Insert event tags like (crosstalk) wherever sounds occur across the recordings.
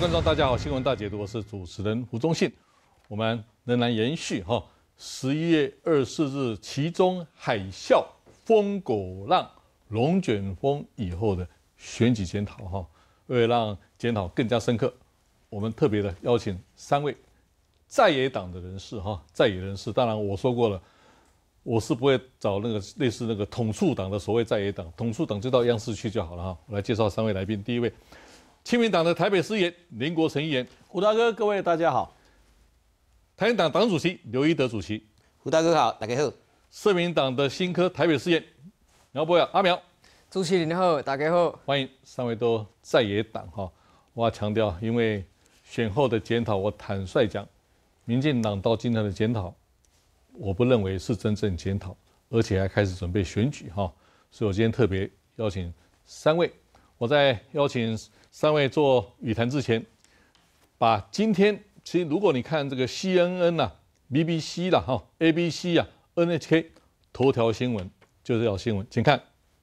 观众大家好，新闻大解读，我是主持人胡忠信。我们仍然延续哈，十一月二十四日其中海啸、风狗浪、龙卷风以后的选举检讨哈，为了让检讨更加深刻，我们特别的邀请三位在野党的人士哈，在野人士，当然我说过了，我是不会找那个类似那个统促党的所谓在野党，统促党就到央视去就好了哈。我来介绍三位来宾，第一位。亲民党的台北市议员林国成议员，胡大哥，各位大家好。台联党党主席刘一德主席，胡大哥好，大家好。社民党的新科台北市议员苗博雅阿苗，朱席你好，大家好，欢迎三位都在野党哈。我要强调，因为选后的检讨，我坦率讲，民进党到今天的检讨，我不认为是真正检讨，而且还开始准备选举哈。所以我今天特别邀请三位，我在邀请。三位做语谈之前，把今天其实如果你看这个 C N N 呐、B B C 啦、哈 A B C 啊、N H K 头条新闻，就这条新闻，请看。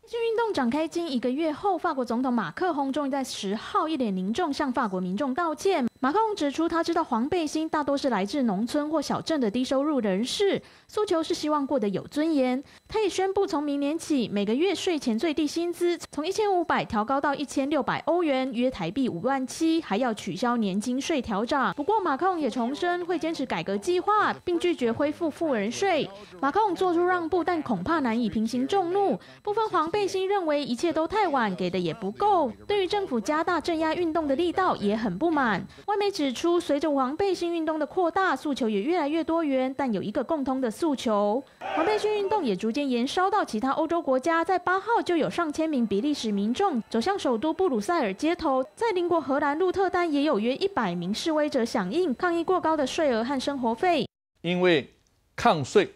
运动展开近一个月后，法国总统马克龙终于在十号一脸凝重向法国民众道歉。马克龙指出，他知道黄背心大多是来自农村或小镇的低收入人士，诉求是希望过得有尊严。他也宣布，从明年起，每个月税前最低薪资从一千五百调高到一千六百欧元，约台币五万七，还要取消年金税调涨。不过，马克龙也重申会坚持改革计划，并拒绝恢复富人税。马克龙做出让步，但恐怕难以平息众怒。部分黄背心认为一切都太晚，给的也不够，对于政府加大镇压运动的力道也很不满。外媒指出，随着黄背心运动的扩大，诉求也越来越多元，但有一个共通的诉求。黄背心运动也逐渐延烧到其他欧洲国家，在八号就有上千名比利时民众走向首都布鲁塞尔街头，在邻国荷兰鹿特丹也有约一百名示威者响应抗议过高的税额和生活费。因为抗税，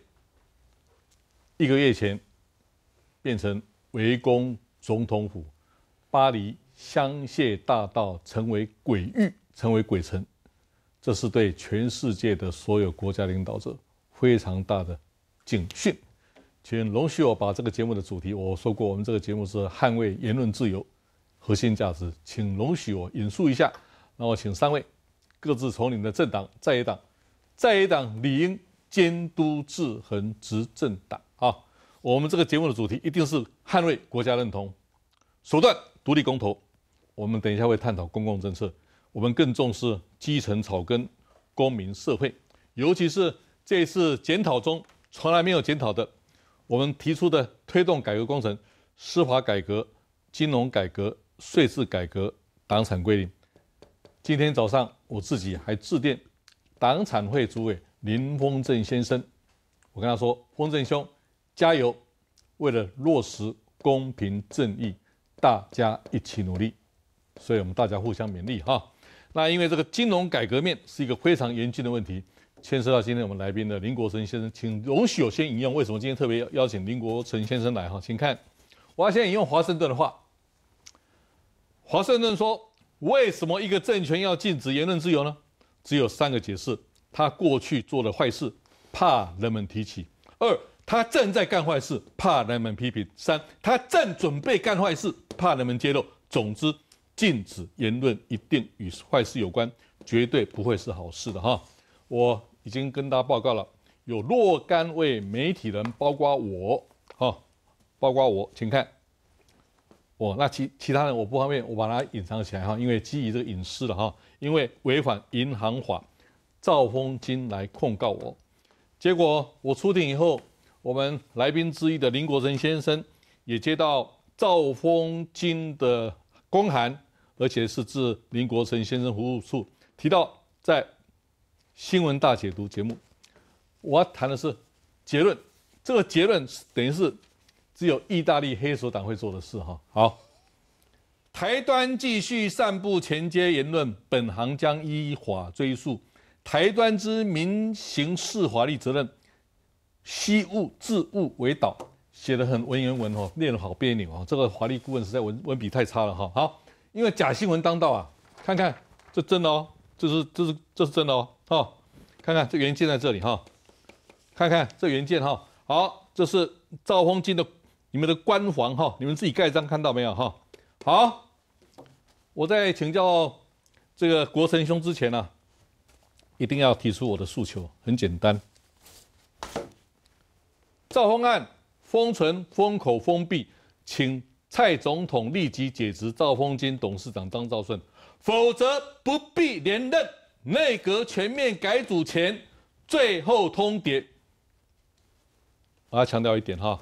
一个月前变成围攻总统府，巴黎香榭大道成为鬼域。成为鬼城，这是对全世界的所有国家领导者非常大的警讯，请容许我把这个节目的主题，我说过，我们这个节目是捍卫言论自由核心价值，请容许我引述一下。那我请三位各自从你们的政党在野党，在野党理应监督制衡执政党啊。我们这个节目的主题一定是捍卫国家认同，手段独立公投。我们等一下会探讨公共政策。我们更重视基层草根、公民社会，尤其是这次检讨中从来没有检讨的，我们提出的推动改革工程、司法改革、金融改革、税制改革、党产规定。今天早上我自己还致电党产会主委林峰正先生，我跟他说：“峰正兄，加油！为了落实公平正义，大家一起努力。”所以，我们大家互相勉励哈。那因为这个金融改革面是一个非常严峻的问题，牵涉到今天我们来宾的林国成先生，请容许我先引用，为什么今天特别邀请林国成先生来哈？请看，我先引用华盛顿的话。华盛顿说，为什么一个政权要禁止言论自由呢？只有三个解释：他过去做了坏事，怕人们提起；二，他正在干坏事，怕人们批评；三，他正准备干坏事，怕人们揭露。总之。禁止言论一定与坏事有关，绝对不会是好事的哈！我已经跟大家报告了，有若干位媒体人，包括我，哈，包括我，请看，我那其其他人我不方便，我把它隐藏起来哈，因为基于这个隐私了哈，因为违反银行法，赵峰金来控告我，结果我出庭以后，我们来宾之一的林国成先生也接到赵峰金的公函。而且是自林国成先生服务处提到，在新闻大解读节目，我要谈的是结论。这个结论等于是只有意大利黑手党会做的事哈。好，台端继续散布前接言论，本行将依法追诉台端之民刑事法律责任。惜物自物为导，写的很文言文哦，念得好别扭哦。这个法律顾问实在文文笔太差了哈。好。因为假新闻当道啊，看看这真的哦，这是这是这是真的哦，好，看看这原件在这里哈，看看这原件哈，好，这是赵丰金的你们的官房哈，你们自己盖章看到没有哈？好，我在请教这个国成兄之前呢，一定要提出我的诉求，很简单，赵丰案封存封口封闭，请。蔡总统立即解职赵丰金董事长张兆顺，否则不必连任。内阁全面改组前，最后通牒。我要强调一点哈，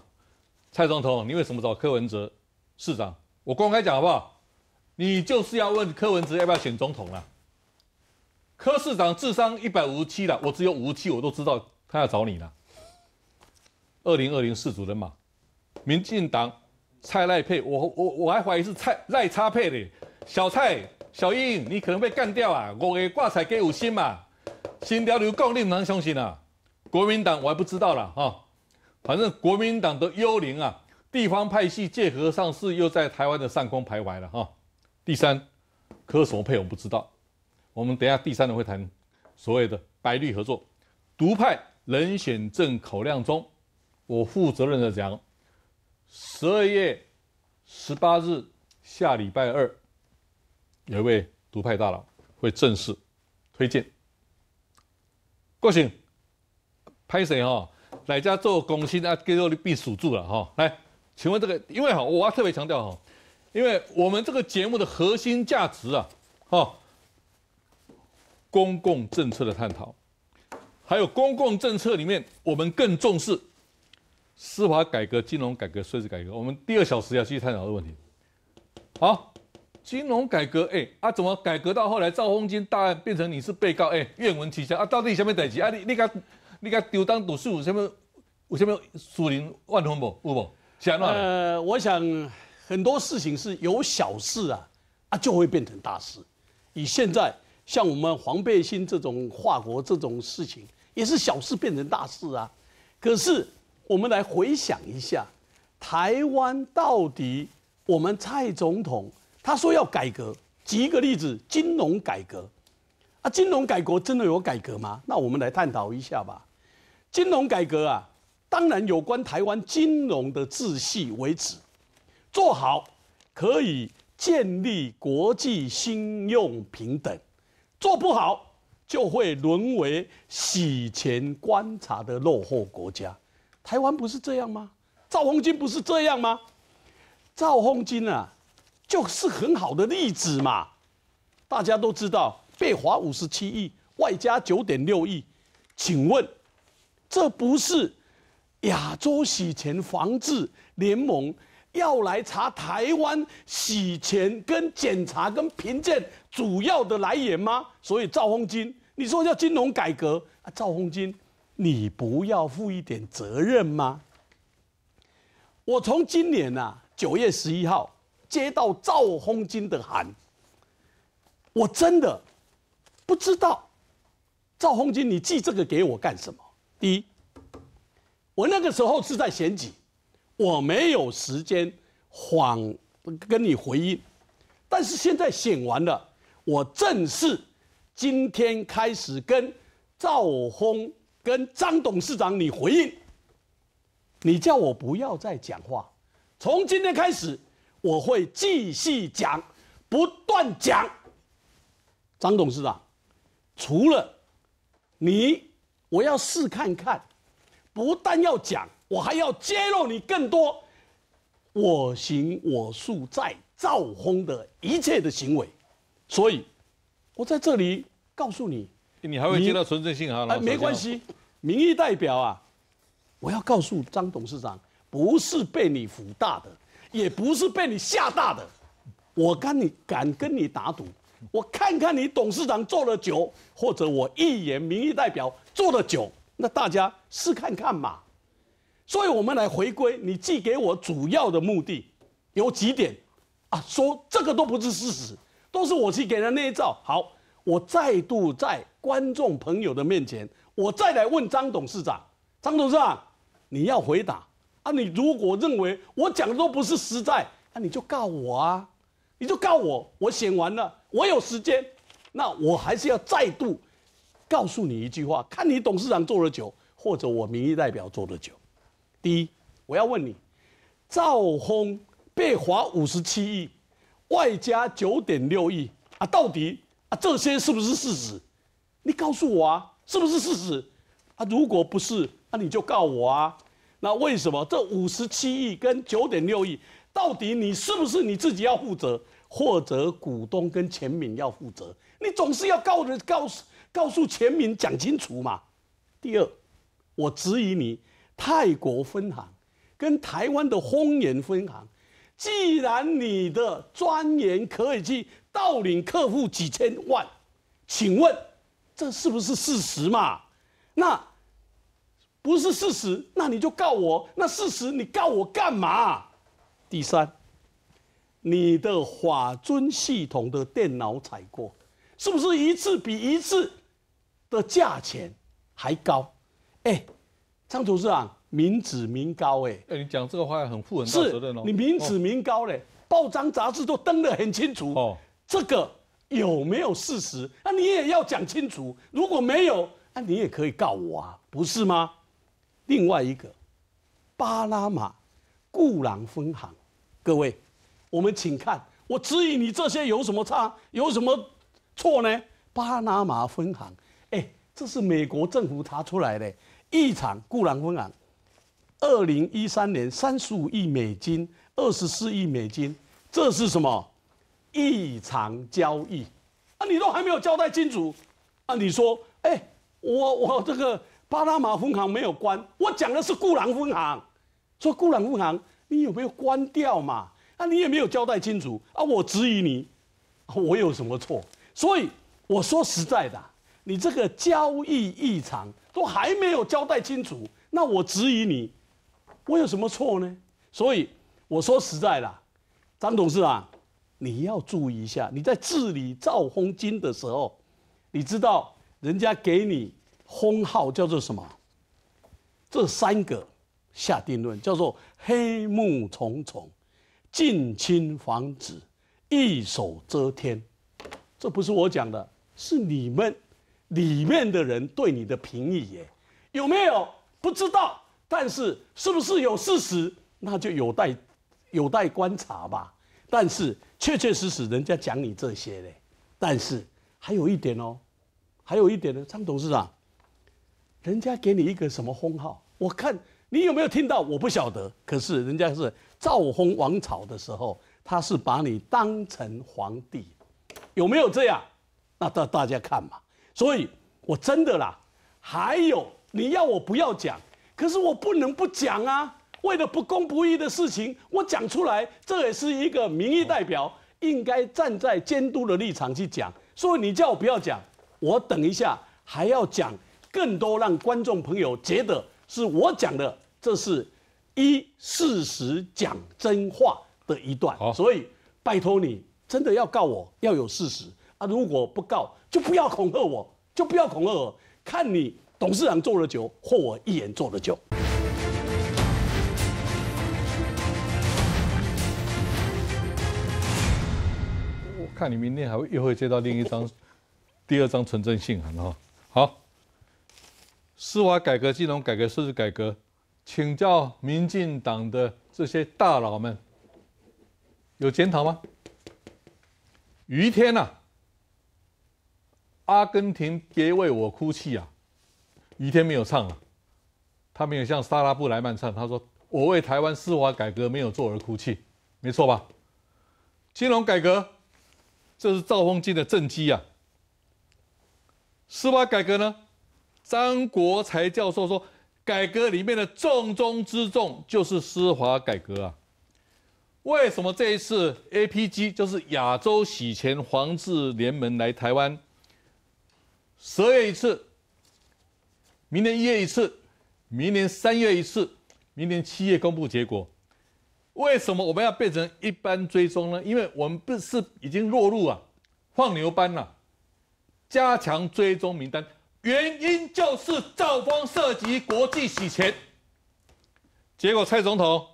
蔡总统，你为什么找柯文哲市长？我公开讲好不好？你就是要问柯文哲要不要选总统了。柯市长智商一百五十七了，我只有五十七，我都知道他要找你了。二零二零四组人马，民进党。蔡赖配，我我我还怀疑是蔡赖差配的。小蔡、小英，你可能被干掉啊！我给挂彩给五星嘛。新潮流更令人伤心啊。国民党我还不知道了哈，反正国民党的幽灵啊，地方派系借壳上市又在台湾的上空徘徊了哈。第三，科什么配我不知道。我们等下第三轮会谈所谓的白绿合作，独派人选政考量中，我负责任的讲。十二月十八日，下礼拜二，有一位独派大佬会正式推荐。过去拍谁哈？哪家做公西啊？给做的避暑住了哈？来，请问这个，因为哈，我要特别强调哈，因为我们这个节目的核心价值啊，哈，公共政策的探讨，还有公共政策里面，我们更重视。司法改革、金融改革、税制改革，我们第二小时要继续探讨的问题。好，金融改革，哎，啊，怎么改革到后来赵宏金大案变成你是被告？哎，愿闻其详啊！到底什么代志啊？你、你讲，你讲丢当赌数，有什么有什么疏林万分不？有不？想啊？呃，我想很多事情是有小事啊，啊，就会变成大事。以现在像我们黄背心这种跨国这种事情，也是小事变成大事啊。可是。我们来回想一下，台湾到底我们蔡总统他说要改革，举一个例子，金融改革，啊，金融改革真的有改革吗？那我们来探讨一下吧。金融改革啊，当然有关台湾金融的秩序为止，做好可以建立国际信用平等，做不好就会沦为洗钱观察的落后国家。台湾不是这样吗？赵宏金不是这样吗？赵宏金啊，就是很好的例子嘛。大家都知道被罚五十七亿，外加九点六亿。请问，这不是亚洲洗钱防治联盟要来查台湾洗钱跟检查跟凭证主要的来源吗？所以赵宏金，你说要金融改革啊？赵宏金。你不要负一点责任吗？我从今年呐九月十一号接到赵宏金的函，我真的不知道赵宏金你寄这个给我干什么。第一，我那个时候是在选举，我没有时间谎跟你回应。但是现在选完了，我正式今天开始跟赵宏。跟张董事长，你回应，你叫我不要再讲话，从今天开始，我会继续讲，不断讲。张董事长，除了你，我要试看看，不但要讲，我还要揭露你更多我行我素在造轰的一切的行为，所以，我在这里告诉你。你还会接到存真信号了？没关系，民意代表啊，我要告诉张董事长，不是被你唬大的，也不是被你吓大的，我跟你敢跟你打赌，我看看你董事长做了久，或者我一言民意代表做了久，那大家试看看嘛。所以我们来回归你寄给我主要的目的有几点啊，说这个都不是事实，都是我去给人捏造好。我再度在观众朋友的面前，我再来问张董事长：张董事长，你要回答啊！你如果认为我讲的都不是实在，那你就告我啊！你就告我，我写完了，我有时间，那我还是要再度告诉你一句话：看你董事长做了久，或者我民意代表做了久。第一，我要问你，赵宏被罚五十七亿，外加九点六亿啊，到底？啊，这些是不是事实？你告诉我啊，是不是事实？啊，如果不是，那你就告我啊。那为什么这五十七亿跟九点六亿，到底你是不是你自己要负责，或者股东跟钱敏要负责？你总是要告人告诉、告诉钱敏讲清楚嘛。第二，我质疑你泰国分行跟台湾的丰源分行，既然你的钻研可以去。盗领客户几千万，请问这是不是事实嘛？那不是事实，那你就告我。那事实你告我干嘛？第三，你的法尊系统的电脑采购是不是一次比一次的价钱还高？哎，张董事长，民脂民膏哎。哎，你讲这个话很负很大责任哦。你民脂民膏嘞，报章杂志都登得很清楚哦。这个有没有事实？那你也要讲清楚。如果没有，那你也可以告我啊，不是吗？另外一个巴拿马固然分行，各位，我们请看，我质疑你这些有什么差，有什么错呢？巴拿马分行，哎，这是美国政府查出来的一常固然分行，二零一三年三十五亿美金，二十四亿美金，这是什么？异常交易，啊，你都还没有交代清楚，啊，你说，哎，我我这个巴拿马分行没有关，我讲的是固兰分行，说固兰分行你有没有关掉嘛？啊，你也没有交代清楚，啊，我质疑你，我有什么错？所以我说实在的，你这个交易异常都还没有交代清楚，那我质疑你，我有什么错呢？所以我说实在的，张董事长。你要注意一下，你在治理赵红金的时候，你知道人家给你封号叫做什么？这三个下定论叫做“黑幕重重、近亲防止，一手遮天”。这不是我讲的，是你们里面的人对你的评语耶？有没有？不知道，但是是不是有事实？那就有待有待观察吧。但是。确确实实，人家讲你这些嘞，但是还有一点哦，还有一点呢，张董事长，人家给你一个什么封号？我看你有没有听到？我不晓得，可是人家是造封王朝的时候，他是把你当成皇帝，有没有这样？那大大家看嘛。所以我真的啦，还有你要我不要讲，可是我不能不讲啊。为了不公不义的事情，我讲出来，这也是一个民意代表应该站在监督的立场去讲。所以你叫我不要讲，我等一下还要讲更多，让观众朋友觉得是我讲的，这是一事实，讲真话的一段。所以拜托你，真的要告我，要有事实啊！如果不告，就不要恐吓我，就不要恐吓我。看你董事长做了久，或我一人做了久。看你明天还会又会接到另一张、(laughs) 第二张存真信函啊！好，司法改革、金融改革、税制改革，请教民进党的这些大佬们，有检讨吗？于天呐，阿根廷别为我哭泣啊！于天没有唱了，他没有像萨拉布莱曼唱，他说：“我为台湾司法改革没有做而哭泣。”没错吧？金融改革。这是赵凤进的政绩啊。司法改革呢？张国才教授说，改革里面的重中之重就是司法改革啊。为什么这一次 APG 就是亚洲洗钱防治联盟来台湾？十月一次，明年一月一次，明年三月一次，明年七月公布结果。为什么我们要变成一般追踪呢？因为我们不是已经落入啊放牛班了？加强追踪名单，原因就是赵峰涉及国际洗钱。结果蔡总统，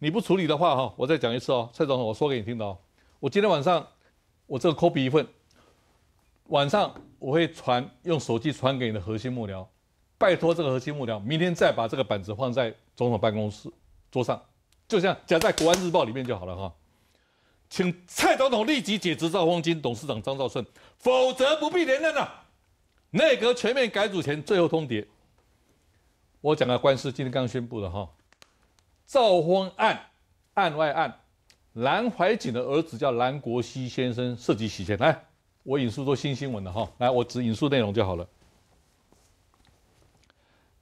你不处理的话，哈，我再讲一次哦，蔡总统，我说给你听的哦，我今天晚上我这个抠鼻一份，晚上我会传用手机传给你的核心幕僚，拜托这个核心幕僚明天再把这个板子放在总统办公室。桌上，就像夹在《国安日报》里面就好了哈。请蔡总统立即解职赵方金董事长张兆顺，否则不必连任了。内阁全面改组前最后通牒。我讲个官司，今天刚宣布的哈。赵方案案外案，蓝怀瑾的儿子叫蓝国熙先生涉及洗钱。来，我引述做新新闻的哈。来，我只引述内容就好了。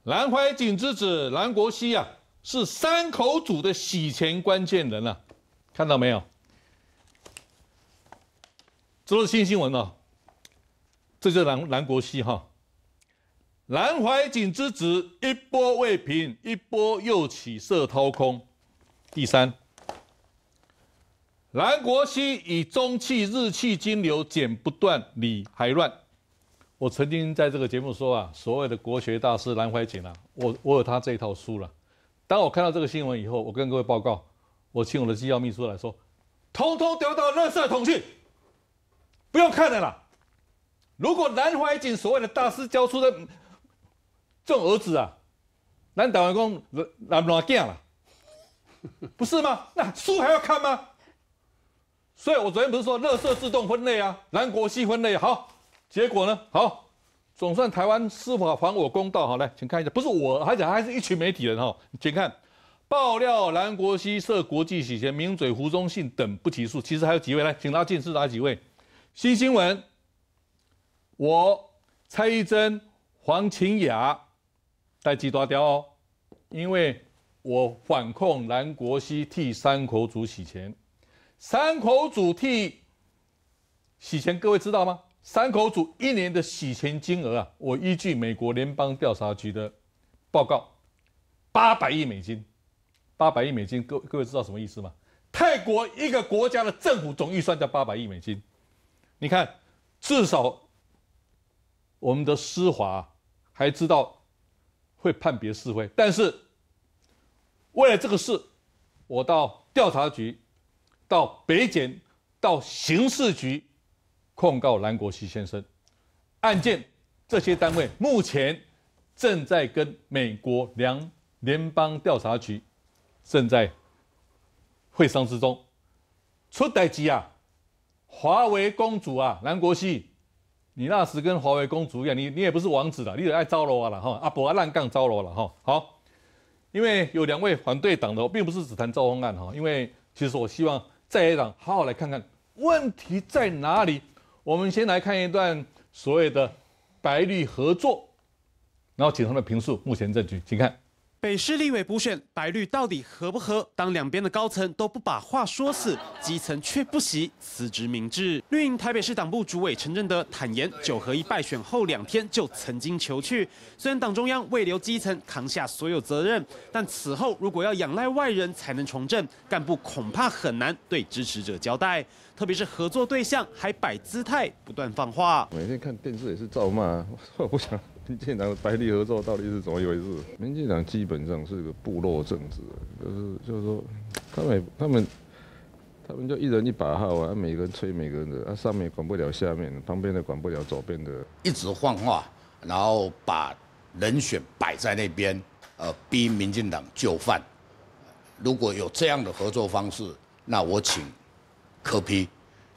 蓝怀瑾之子蓝国熙呀。是三口组的洗钱关键人啊，看到没有？这是新新闻哦。这就是南南国熙哈，南怀瑾之子，一波未平，一波又起色掏空。第三，南国熙以中气日气金流剪不断，理还乱。我曾经在这个节目说啊，所谓的国学大师南怀瑾啊，我我有他这一套书了。当我看到这个新闻以后，我跟各位报告，我请我的机要秘书来说，通通丢到垃圾桶去，不用看了啦。如果南怀瑾所谓的大师教出的这种儿子啊，南打完工，南乱讲了，不是吗？那书还要看吗？所以我昨天不是说，垃圾自动分类啊，南国西分类好，结果呢，好。总算台湾司法还我公道，好来，请看一下，不是我，而且还是一群媒体人哈。请看爆料：蓝国熙涉国际洗钱，名嘴胡宗信等不起诉。其实还有几位来，请拉近是哪几位？新新闻，我蔡依珍、黄晴雅带鸡爪雕哦，因为我反控蓝国熙替三口组洗钱，三口组替洗钱，各位知道吗？三口组一年的洗钱金额啊，我依据美国联邦调查局的报告，八百亿美金，八百亿美金，各各位知道什么意思吗？泰国一个国家的政府总预算才八百亿美金，你看，至少我们的施华还知道会判别是非，但是为了这个事，我到调查局，到北检，到刑事局。控告蓝国熙先生，案件这些单位目前正在跟美国联联邦调查局正在会商之中。出代机啊，华为公主啊，蓝国熙，你那时跟华为公主一样，你你也不是王子了，你也爱招罗了哈，阿伯啊乱杠招罗了哈。好，因为有两位反对党，的并不是只谈招工案哈，因为其实我希望在野党好好来看看问题在哪里。我们先来看一段所谓的“白绿合作”，然后请他们评述目前证据，请看北市立委补选白绿到底合不合？当两边的高层都不把话说死，基层却不惜辞职明智。绿营台北市党部主委陈振德坦言，九合一败选后两天就曾经求去，虽然党中央未留基层扛下所有责任，但此后如果要仰赖外人才能重振，干部恐怕很难对支持者交代。特别是合作对象还摆姿态，不断放话。每天看电视也是咒骂，(laughs) 我想民进党白立合作到底是怎么一回事？民进党基本上是个部落政治，就是就是说，他们他们他们就一人一把号啊，每个人吹每个人的，那上面管不了下面，旁边的管不了左边的，一直换话，然后把人选摆在那边，呃，逼民进党就范。如果有这样的合作方式，那我请。可批，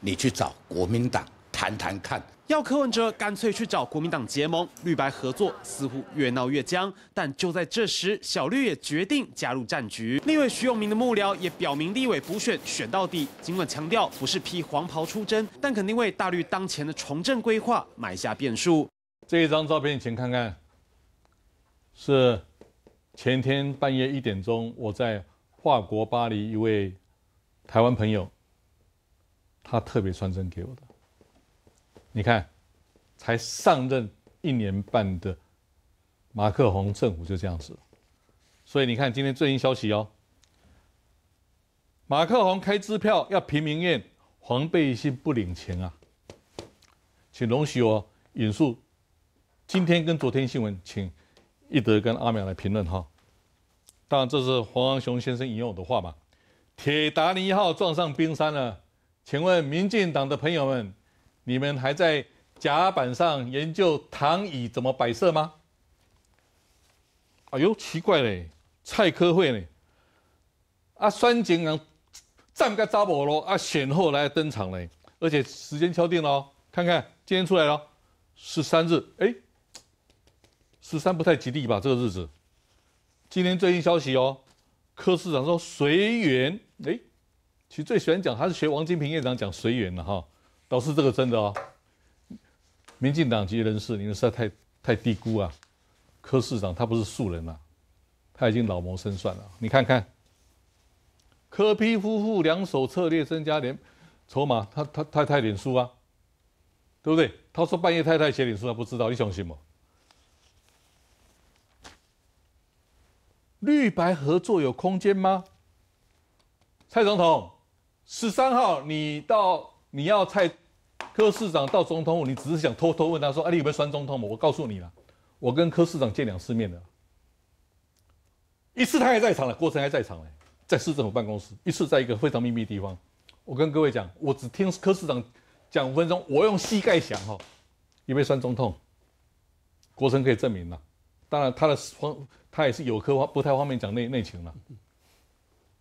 你去找国民党谈谈看。要柯文哲干脆去找国民党结盟，绿白合作似乎越闹越僵。但就在这时，小绿也决定加入战局。立委徐永明的幕僚也表明，立委补选选到底。尽管强调不是披黄袍出征，但肯定为大绿当前的重振规划埋下变数。这一张照片，请看看。是前天半夜一点钟，我在法国巴黎，一位台湾朋友。他特别传真给我的，你看，才上任一年半的马克宏政府就这样子，所以你看今天最新消息哦，马克宏开支票要平民宴，黄背心不领情啊，请容许我引述今天跟昨天新闻，请一德跟阿淼来评论哈，当然这是黄安雄先生引用的话嘛，铁达尼号撞上冰山了。请问民进党的朋友们，你们还在甲板上研究躺椅怎么摆设吗？哎呦，奇怪嘞，蔡科会呢？啊，酸碱能站且扎无喽，啊，选后来登场嘞，而且时间敲定了哦，看看今天出来了，十三日，哎，十三不太吉利吧？这个日子，今天最新消息哦，柯市长说随缘，哎。其实最喜欢讲，他是学王金平院长讲随缘了哈。倒是这个真的哦，民进党籍人士，你们实在太太低估啊。柯市长他不是素人啊，他已经老谋深算了。你看看，柯批夫妇两手策略增加连筹码，他他太太脸书啊，对不对？他说半夜太太写脸书，他不知道，你相信吗？绿白合作有空间吗？蔡总统。十三号，你到你要蔡科市长到中通，你只是想偷偷问他说：“啊，你有没有算中通？”我告诉你了，我跟科市长见两次面的，一次他还在场了，郭程还在场嘞，在市政府办公室，一次在一个非常秘密的地方。我跟各位讲，我只听科市长讲五分钟，我用膝盖想哈，有没有酸中通？郭程可以证明了，当然他的方他也是有科方不太方便讲内内情了。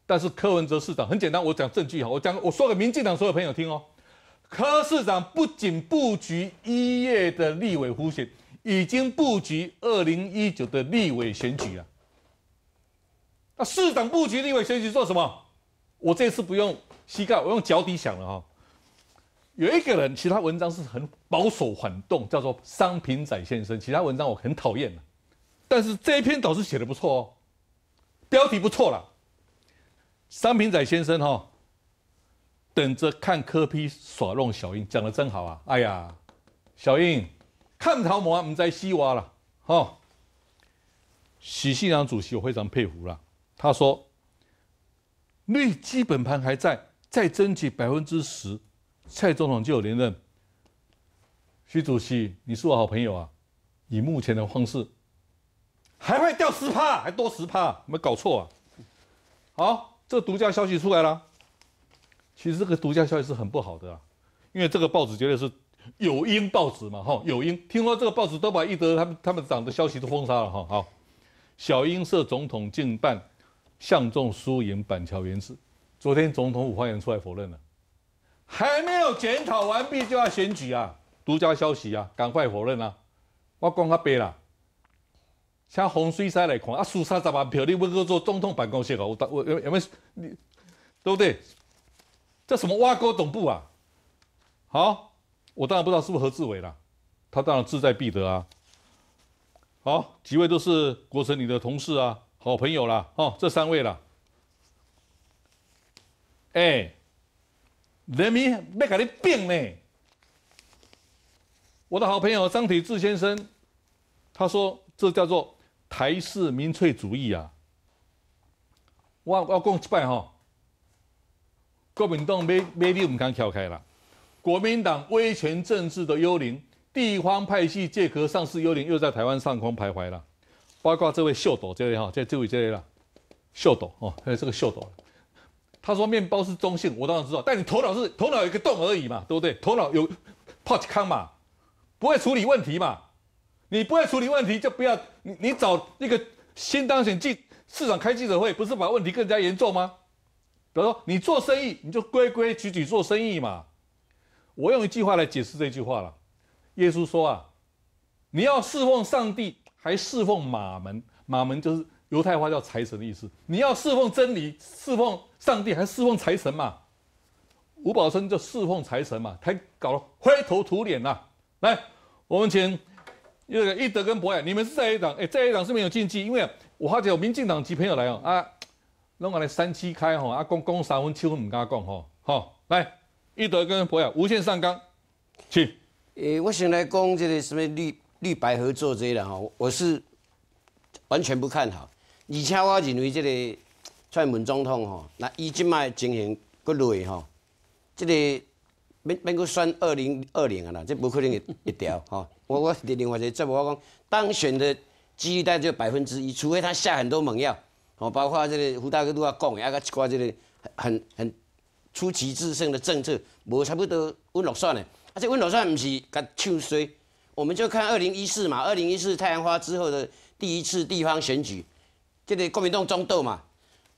但是柯文哲市长很简单，我讲证据哈，我讲我说给民进党所有朋友听哦，柯市长不仅布局一月的立委呼选，已经布局二零一九的立委选举了。那市长布局立委选举做什么？我这次不用膝盖，我用脚底想了哈。有一个人，其他文章是很保守反动，叫做商品仔先生，其他文章我很讨厌但是这一篇倒是写的不错哦，标题不错啦。商平仔先生哈，等着看柯批耍弄小英，讲的真好啊！哎呀，小英，看桃磨唔在西哇了哈。许信良主席，我非常佩服了。他说，绿基本盘还在，再争取百分之十，蔡总统就有连任。徐主席，你是我好朋友啊，以目前的方式，还会掉十趴，还多十趴，没搞错啊，好。这个独家消息出来了，其实这个独家消息是很不好的啊，因为这个报纸绝对是有因报纸嘛，哈，有因，听说这个报纸都把一德他们他们党的消息都封杀了哈。好，小英社总统竞办相中输赢板桥原子，昨天总统府发言出来否认了，还没有检讨完毕就要选举啊，独家消息啊，赶快否认啊，我光他背了。像洪水灾来看，啊，输三十万票，你不够做总统办公室哦。我我有有没有你，对不对？叫什么挖沟总部啊？好，我当然不知道是不是何志伟了，他当然志在必得啊。好，几位都是国神你的同事啊，好朋友啦，哦，这三位啦。哎，人民没给你病呢。我的好朋友张体志先生，他说这叫做。台式民粹主义啊，我我讲一摆吼，国民党没没你不敢跳开了。国民党威权政治的幽灵，地方派系借壳上市幽灵又在台湾上空徘徊了。包括这位秀斗这位哈，这这位这位啦，秀斗哦，还有这个秀斗，他说面包是中性，我当然知道，但你头脑是头脑有一个洞而已嘛，对不对？头脑有泡汤嘛，不会处理问题嘛。你不会处理问题，就不要你你找那个新当选记市长开记者会，不是把问题更加严重吗？比如说你做生意，你就规规矩矩做生意嘛。我用一句话来解释这句话了。耶稣说啊，你要侍奉上帝，还侍奉马门，马门就是犹太话叫财神的意思。你要侍奉真理，侍奉上帝，还侍奉财神嘛？吴宝森就侍奉财神嘛，他搞了灰头土脸呐。来，我们请。这个一德跟博雅，你们是在 A 党？哎，在 A 党是没有禁忌，因为啊，我发觉民进党级朋友来哦，啊，弄下来三七开吼，啊，公公三分七分唔敢讲吼，好，来一德跟博雅无限上纲，请。诶，我想来讲这个什么绿绿白合作这类的吼，我是完全不看好。而且我认为这个蔡文总统吼，那伊即卖情形骨累吼，这个免免阁选二零二零啊啦，这不可能一一条吼。我我另外一个，再无我讲，当选的几率大概只有百分之一，除非他下很多猛药，哦，包括这个胡大哥都要讲，啊，且一寡这个很很出奇制胜的政策，无差不多温落选的，而且温落选毋是甲唱衰，我们就看二零一四嘛，二零一四太阳花之后的第一次地方选举，这个国民党中斗嘛，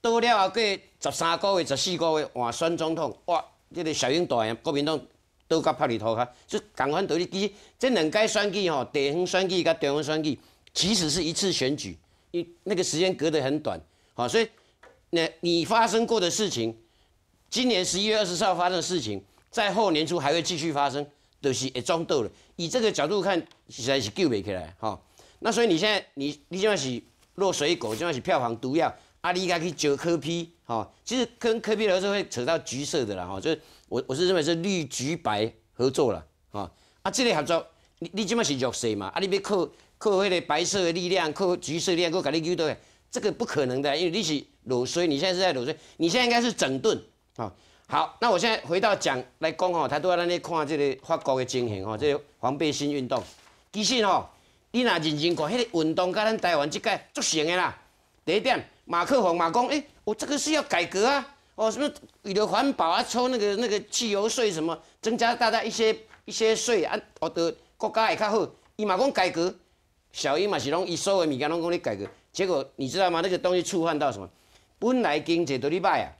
斗了后过十三个位十四个位换选总统哇，这个小英大，国民党。都甲拍你头哈，就赶快投你。其实这两届选举吼，第一选举跟第二选举其实是一次选举，因那个时间隔得很短，好，所以那你发生过的事情，今年十一月二十四号发生的事情，在后年初还会继续发生，都是会撞到的。以这个角度看，实在是救不起来哈。那所以你现在你你现在是落水狗，现在是票房毒药，阿里该去嚼科批好，其实跟科批有时会扯到橘色的啦，哈，就是。我我是认为是绿、橘、白合作了，啊啊！这个合作，你你即马是弱势嘛？啊，你要靠靠迄个白色的力量，靠橘色力量，靠革命力诶，这个不可能的，因为你是裸衰，你现在是在裸衰，你现在应该是整顿，啊。好，那我现在回到讲来讲吼，都在那咧看这个法国的情形吼，这个黄背心运动，其实吼，你若认真看，迄个运动甲咱台湾即届足成的啦。第一点，马克宏马公，诶，我这个是要改革啊。哦，是不是为了环保啊，抽那个那个汽油税什么，增加大家一些一些税啊。哦，的国家也较好。伊嘛讲改革，小英嘛是拢伊所的物件拢讲你改革。结果你知道吗？那个东西触犯到什么？本来经济都哩歹啊。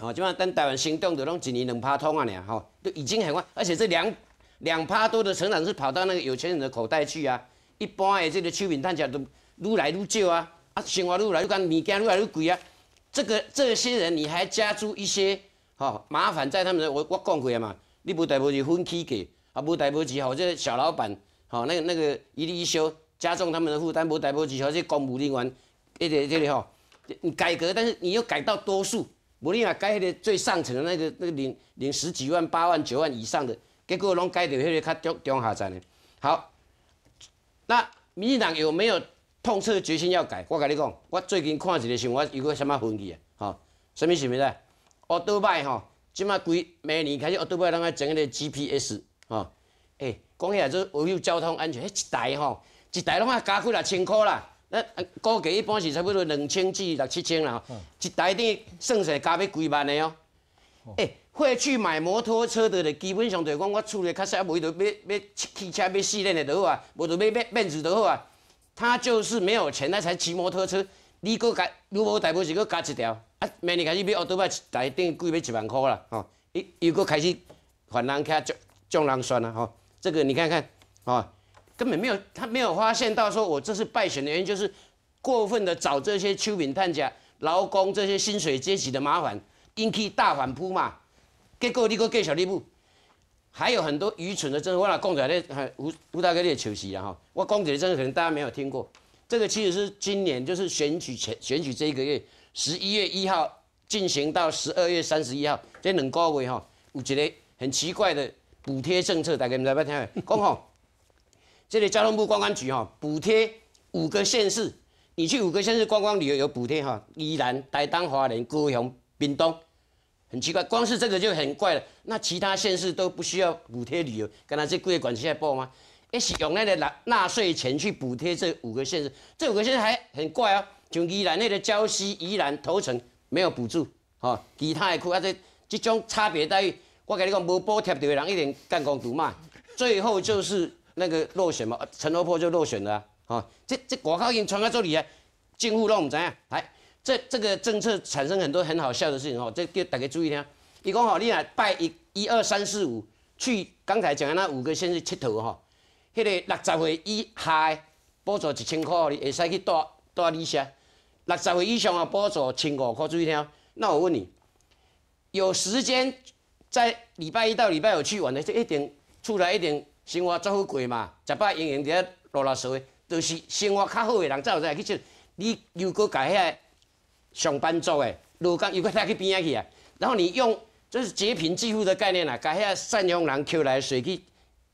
好，即嘛等台湾行动的拢一年两趴通啊，你啊，都已经很快，而且这两两趴多的成长是跑到那个有钱人的口袋去啊。一般的这个居民赚价都愈来愈少啊。啊，生活愈来愈干，物件愈来愈贵啊。这个这些人你还加注一些，好麻烦在他们的我我讲过了嘛，你无代步机分期给，啊无代步机好，这小老板好那个那个一立一休加重他们的负担，无代步机好这公务人员，一直这里哈，你改革但是你又改到多数，无你啊改迄个最上层的那个那个领领十几万八万九万以上的，结果拢改到迄个较中中下层的，好，那民进党有没有？痛彻决心要改，我跟你讲，我最近看一个新闻，有个什么分气啊？哈，什么什么咧？奥倒卖吼，即卖规明年开始，奥倒卖人个整迄个 GPS，吼。诶，讲起来这维洲交通安全，迄一台吼，一台拢啊加几啊千块啦，那估计一般是差不多两千至六七千啦，一台等于算来加要几万的哦。诶，会去买摩托车的咧，基本上就讲我厝里较实合，无就买买汽车，买四轮的就好啊，无就买买面子就好啊。他就是没有钱，他才骑摩托车。你佫加，如果台币是佫加一条，啊，明年开始买奥都买台顶贵买一万块啦，吼！又如果开始反蓝，开始中中蓝酸啦，吼！这个你看看，啊，根本没有，他没有发现到说，我这是败选的原因就是过分的找这些丘敏探家、劳工这些薪水阶级的麻烦，引起大反扑嘛。结果你佫盖小地步。还有很多愚蠢的政策，我讲起来，在吴无大概列求戏了哈。我讲起的政策可能大家没有听过，这个其实是今年就是选举前选举这一个月，十一月一号进行到十二月三十一号这两个月哈，有一个很奇怪的补贴政策，大家唔知道听没？讲好，这里交通部观光局哈，补贴五个县市，你去五个县市观光旅游有补贴哈，宜兰、台东、花莲、高雄、屏东。很奇怪，光是这个就很怪了。那其他县市都不需要补贴旅游，敢拿这贵管在报吗？是用那个纳纳税钱去补贴这五个县市，这五个县市还很怪哦。就宜兰那个礁溪、宜兰头城没有补助，哦，其他的区啊这这种差别待遇，我跟你讲，没补贴到的人一点干光都嘛。最后就是那个落选嘛，陈楼坡就落选了，哦，这这广告已经传到这里了，政府都唔知啊，来。这这个政策产生很多很好笑的事情哦！这叫大家注意听。伊讲吼，你若拜一一二三四五去。刚才讲那五个，先是佚佗吼，迄个六十岁以下，补助一千块，你会使去带带利息。六十岁以上啊，补助千五块。注意听，那我问你，有时间在礼拜一到礼拜五去玩的，就一定出来一定生活足好过嘛？食饱营伫就落垃圾。都是生活较好的人才有在去吃。你如果甲遐，上班族诶，如果有个带去边上去啊，然后你用就是截贫济富的概念啊，把遐善良人扣来水去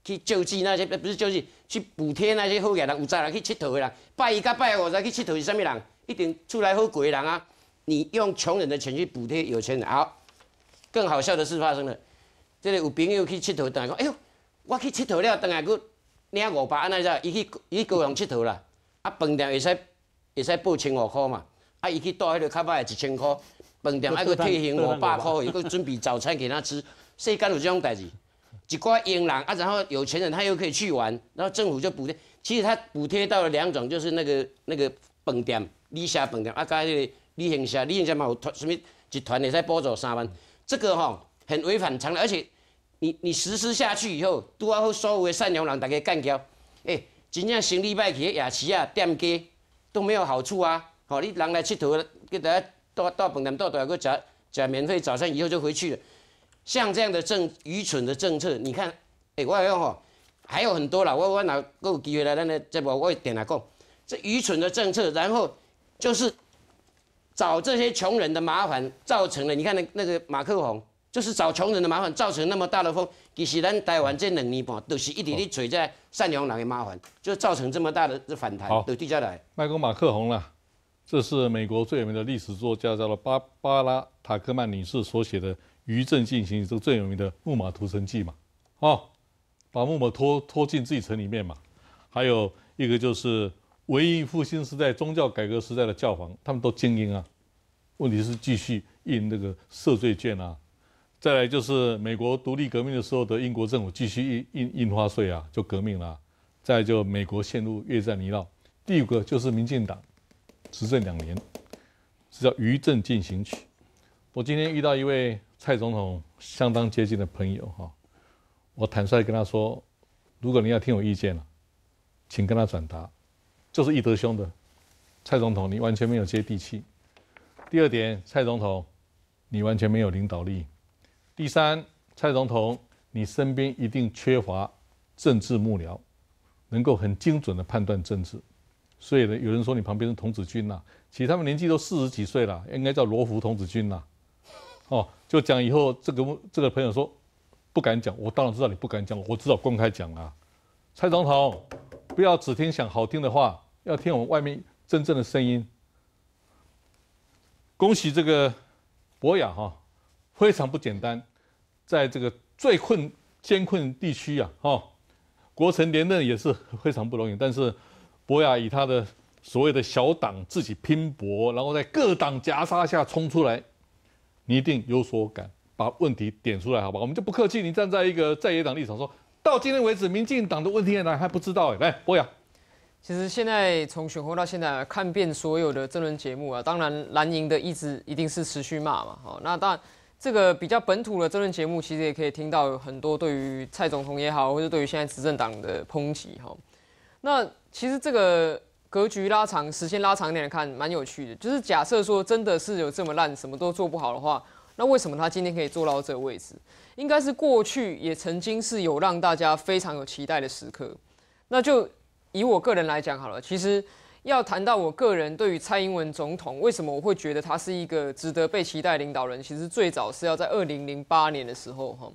去救济那些，不是救济去补贴那些好富人，有责任去佚佗的人，拜一甲拜五再去佚佗是啥物人？一定出来好古的人啊！你用穷人的钱去补贴有钱人，好。更好笑的事发生了，这里有朋友去佚佗，等下讲，哎呦，我去佚佗了，等下去领五百，安尼一下，去一去高雄佚佗啦，啊，饭店会使会使报千五块嘛？啊！伊去带迄个卡巴一千箍，饭店还佫退现五百箍，伊佫准备早餐给他吃。世间有这种代志，一寡英人啊，然后有钱人他又可以去玩，然后政府就补贴。其实他补贴到了两种，就是那个那个饭店、旅社饭店啊，个旅行社、旅行社嘛有团什么集团，你再补助三万，这个吼很违反常理。而且你你实施下去以后，都啊好有的善良人，大家干交，诶真正星期拜起夜市啊店家都没有好处啊。好，你人来吃土了，给大家到到本南到多少我加加免费早餐，以后就回去了。像这样的政愚蠢的政策，你看，哎，我还有吼，还有很多了。我我哪够机会来？咱呢？再不我点来讲，这愚蠢的政策，然后就是找这些穷人的麻烦造成了你看那那个马克洪，就是找穷人的麻烦，造成那么大的风。其实咱台湾这两年半都是一滴滴水在善良人的麻烦，就造成这么大的这反弹，都追下来。卖克马克洪了。这是美国最有名的历史作家，叫做芭芭拉·塔克曼女士所写的《余震进行》这最有名的《木马屠城记》嘛，哦，把木马拖拖进自己城里面嘛。还有一个就是文艺复兴时代宗教改革时代的教皇，他们都精英啊。问题是继续印那个赦罪券啊。再来就是美国独立革命的时候的英国政府继续印印印花税啊，就革命了。再就美国陷入越战泥淖。第五个就是民进党。执政两年是叫余震进行曲。我今天遇到一位蔡总统相当接近的朋友，哈，我坦率跟他说，如果你要听我意见了，请跟他转达，就是易德兄的蔡总统，你完全没有接地气。第二点，蔡总统，你完全没有领导力。第三，蔡总统，你身边一定缺乏政治幕僚，能够很精准的判断政治。所以呢，有人说你旁边是童子军呐，其实他们年纪都四十几岁了，应该叫罗浮童子军呐。哦，就讲以后这个这个朋友说不敢讲，我当然知道你不敢讲，我知道公开讲啊。蔡总统不要只听想好听的话，要听我们外面真正的声音。恭喜这个博雅哈，非常不简单，在这个最困艰困地区呀，哈，国陈连任也是非常不容易，但是。博雅以他的所谓的小党自己拼搏，然后在各党夹杀下冲出来，你一定有所感，把问题点出来，好吧？我们就不客气，你站在一个在野党立场，说到今天为止，民进党的问题哪还不知道？哎，来，博雅，其实现在从选后到现在看遍所有的真人节目啊，当然蓝营的一直一定是持续骂嘛，好，那当然这个比较本土的真人节目，其实也可以听到很多对于蔡总统也好，或者对于现在执政党的抨击，哈，那。其实这个格局拉长，时间拉长一点来看，蛮有趣的。就是假设说真的是有这么烂，什么都做不好的话，那为什么他今天可以坐到这个位置？应该是过去也曾经是有让大家非常有期待的时刻。那就以我个人来讲好了，其实要谈到我个人对于蔡英文总统，为什么我会觉得他是一个值得被期待领导人？其实最早是要在二零零八年的时候，哈，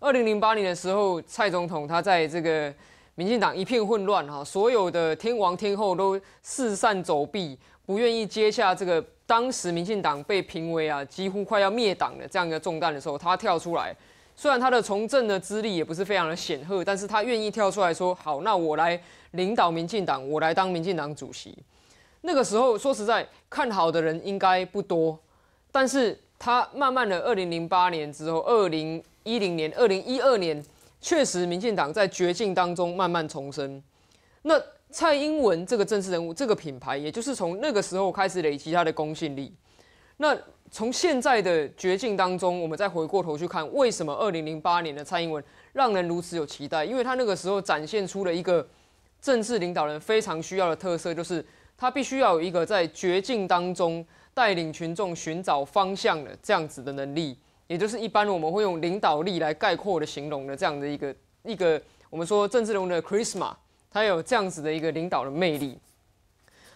二零零八年的时候，蔡总统他在这个。民进党一片混乱哈，所有的天王天后都四散走避，不愿意接下这个当时民进党被评为啊几乎快要灭党的这样一个重担的时候，他跳出来。虽然他的从政的资历也不是非常的显赫，但是他愿意跳出来说，好，那我来领导民进党，我来当民进党主席。那个时候说实在看好的人应该不多，但是他慢慢的，二零零八年之后，二零一零年、二零一二年。确实，民进党在绝境当中慢慢重生。那蔡英文这个政治人物、这个品牌，也就是从那个时候开始累积他的公信力。那从现在的绝境当中，我们再回过头去看，为什么二零零八年的蔡英文让人如此有期待？因为他那个时候展现出了一个政治领导人非常需要的特色，就是他必须要有一个在绝境当中带领群众寻找方向的这样子的能力。也就是一般我们会用领导力来概括的形容的这样的一个一个，我们说郑志龙的 charisma，他有这样子的一个领导的魅力。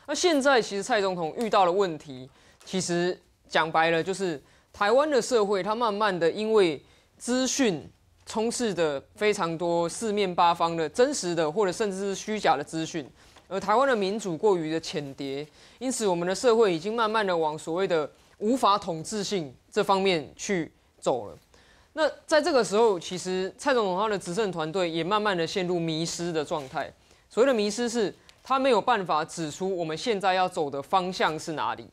那现在其实蔡总统遇到的问题，其实讲白了就是台湾的社会，它慢慢的因为资讯充斥的非常多，四面八方的真实的或者甚至是虚假的资讯，而台湾的民主过于的浅碟，因此我们的社会已经慢慢的往所谓的无法统治性这方面去。走了，那在这个时候，其实蔡总统他的执政团队也慢慢的陷入迷失的状态。所谓的迷失，是他没有办法指出我们现在要走的方向是哪里。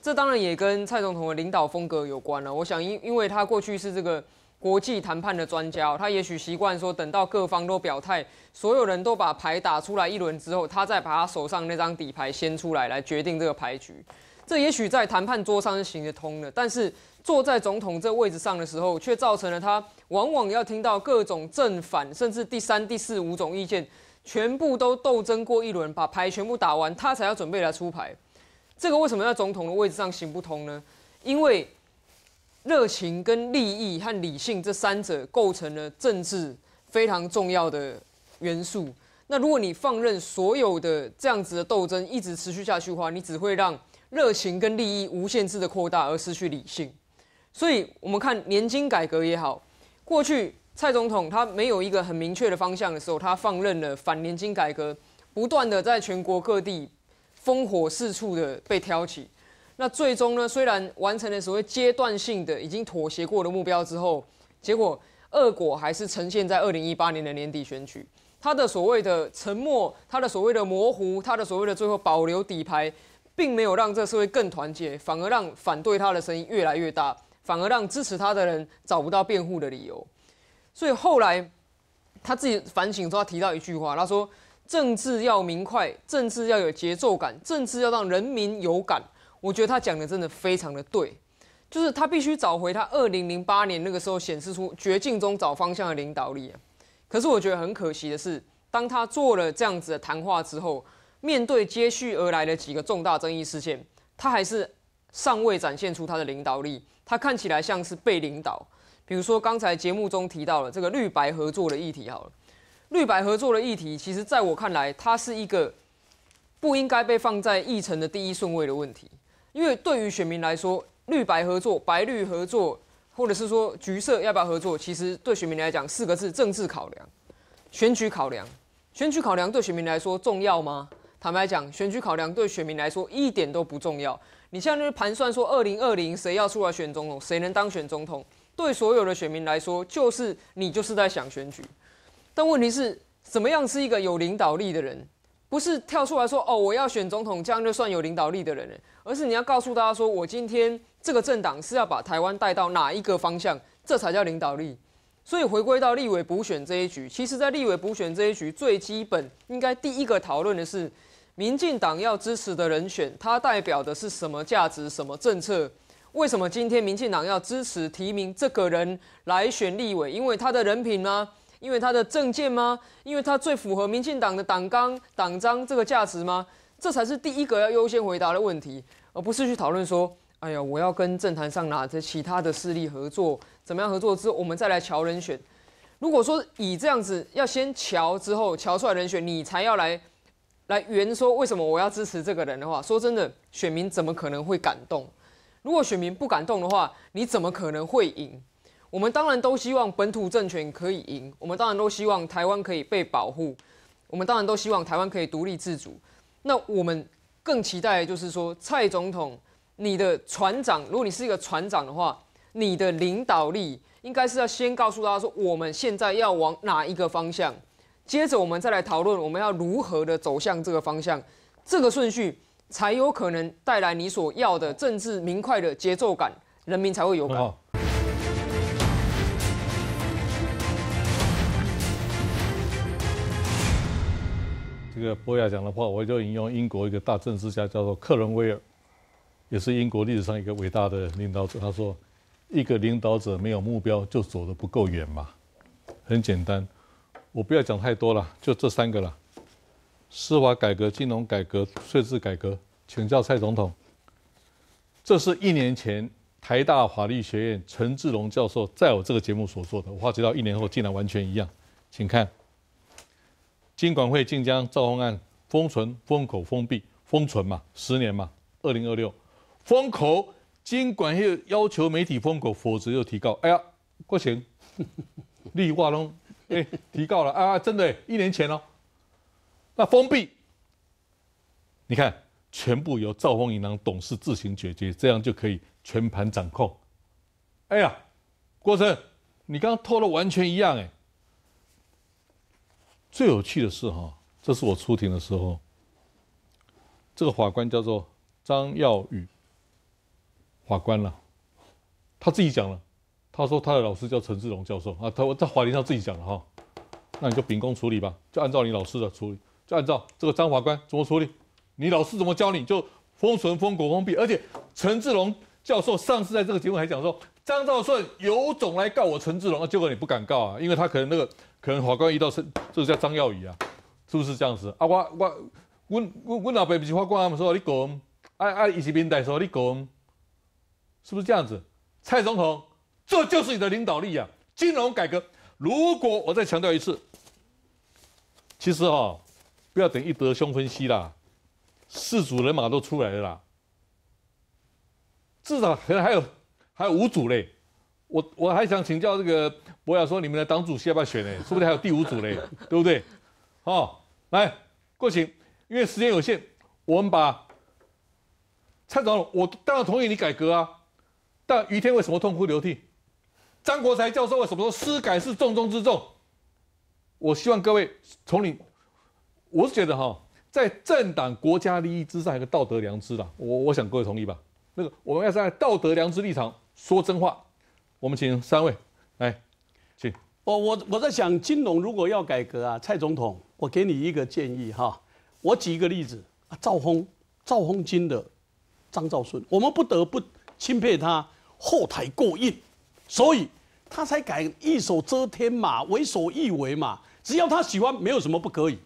这当然也跟蔡总统的领导风格有关了。我想，因因为他过去是这个国际谈判的专家，他也许习惯说，等到各方都表态，所有人都把牌打出来一轮之后，他再把他手上那张底牌掀出来，来决定这个牌局。这也许在谈判桌上是行得通的，但是。坐在总统这位置上的时候，却造成了他往往要听到各种正反，甚至第三、第四、五种意见，全部都斗争过一轮，把牌全部打完，他才要准备来出牌。这个为什么在总统的位置上行不通呢？因为热情、跟利益和理性这三者构成了政治非常重要的元素。那如果你放任所有的这样子的斗争一直持续下去的话，你只会让热情跟利益无限制的扩大，而失去理性。所以，我们看年金改革也好，过去蔡总统他没有一个很明确的方向的时候，他放任了反年金改革，不断的在全国各地烽火四处的被挑起。那最终呢，虽然完成了所谓阶段性的已经妥协过的目标之后，结果恶果还是呈现在二零一八年的年底选举。他的所谓的沉默，他的所谓的模糊，他的所谓的最后保留底牌，并没有让这社会更团结，反而让反对他的声音越来越大。反而让支持他的人找不到辩护的理由，所以后来他自己反省之后提到一句话，他说：“政治要明快，政治要有节奏感，政治要让人民有感。”我觉得他讲的真的非常的对，就是他必须找回他二零零八年那个时候显示出绝境中找方向的领导力。可是我觉得很可惜的是，当他做了这样子的谈话之后，面对接续而来的几个重大争议事件，他还是尚未展现出他的领导力。它看起来像是被领导，比如说刚才节目中提到了这个绿白合作的议题。好了，绿白合作的议题，其实在我看来，它是一个不应该被放在议程的第一顺位的问题，因为对于选民来说，绿白合作、白绿合作，或者是说橘色要不要合作，其实对选民来讲，四个字：政治考量、选举考量。选举考量对选民来说重要吗？坦白讲，选举考量对选民来说一点都不重要。你现在就是盘算说，二零二零谁要出来选总统，谁能当选总统，对所有的选民来说，就是你就是在想选举。但问题是，怎么样是一个有领导力的人？不是跳出来说哦，我要选总统，这样就算有领导力的人了，而是你要告诉大家说，我今天这个政党是要把台湾带到哪一个方向，这才叫领导力。所以回归到立委补选这一局，其实，在立委补选这一局，最基本应该第一个讨论的是，民进党要支持的人选，他代表的是什么价值、什么政策？为什么今天民进党要支持提名这个人来选立委？因为他的人品吗？因为他的政见吗？因为他最符合民进党的党纲、党章这个价值吗？这才是第一个要优先回答的问题，而不是去讨论说，哎呀，我要跟政坛上哪些其他的势力合作。怎么样合作之后，我们再来瞧人选。如果说以这样子要先瞧之后，瞧出来人选，你才要来来圆说为什么我要支持这个人的话，说真的，选民怎么可能会感动？如果选民不感动的话，你怎么可能会赢？我们当然都希望本土政权可以赢，我们当然都希望台湾可以被保护，我们当然都希望台湾可以独立自主。那我们更期待就是说，蔡总统，你的船长，如果你是一个船长的话。你的领导力应该是要先告诉大家说，我们现在要往哪一个方向，接着我们再来讨论我们要如何的走向这个方向，这个顺序才有可能带来你所要的政治明快的节奏感，人民才会有感。这个博雅讲的话，我就引用英国一个大政治家叫做克伦威尔，也是英国历史上一个伟大的领导者，他说。一个领导者没有目标就走得不够远嘛，很简单，我不要讲太多了，就这三个了：司法改革、金融改革、税制改革，请教蔡总统。这是一年前台大法律学院陈志龙教授在我这个节目所做的，我发觉到一年后竟然完全一样，请看，金管会晋江赵轰案封存、封口、封闭、封存嘛，十年嘛，二零二六封口。监管又要求媒体封口，否则又提高。哎呀，不行，(laughs) 立化东哎提高了啊，真的，一年前喽。那封闭，你看，全部由兆丰银行董事自行解决，这样就可以全盘掌控。哎呀，郭生，你刚透露完全一样哎。最有趣的是哈，这是我出庭的时候，这个法官叫做张耀宇。法官了，他自己讲了，他说他的老师叫陈志龙教授啊。他他在法庭上自己讲了哈，那你就秉公处理吧，就按照你老师的处理，就按照这个张法官怎么处理，你老师怎么教你就封存、封国、封闭。而且陈志龙教授上次在这个节目还讲说，张兆顺有种来告我陈志荣，结果你不敢告啊，因为他可能那个可能法官遇到是这个叫张耀宇啊，是不是这样子？啊，我我我我我老爸不是法官，他们说你滚，啊啊，伊近平大说你讲。是不是这样子，蔡总统，这就是你的领导力啊！金融改革，如果我再强调一次，其实哈，不要等一德兄分析啦，四组人马都出来了啦，至少可能还有还有五组嘞。我我还想请教这个博雅，说你们的党主席要不要选呢？是不是还有第五组嘞？对不对？哦，来，过晴，因为时间有限，我们把蔡总统，我当然同意你改革啊。但于天为什么痛哭流涕？张国才教授为什么说“思改是重中之重”？我希望各位从你，我是觉得哈，在政党国家利益之上有个道德良知啦。我我想各位同意吧？那个我们要在道德良知立场说真话。我们请三位来，请。我我我在想，金融如果要改革啊，蔡总统，我给你一个建议哈。我举一个例子啊，赵峰，赵峰金的张兆顺，我们不得不钦佩他。后台过硬，所以他才敢一手遮天嘛，为所欲为嘛。只要他喜欢，没有什么不可以。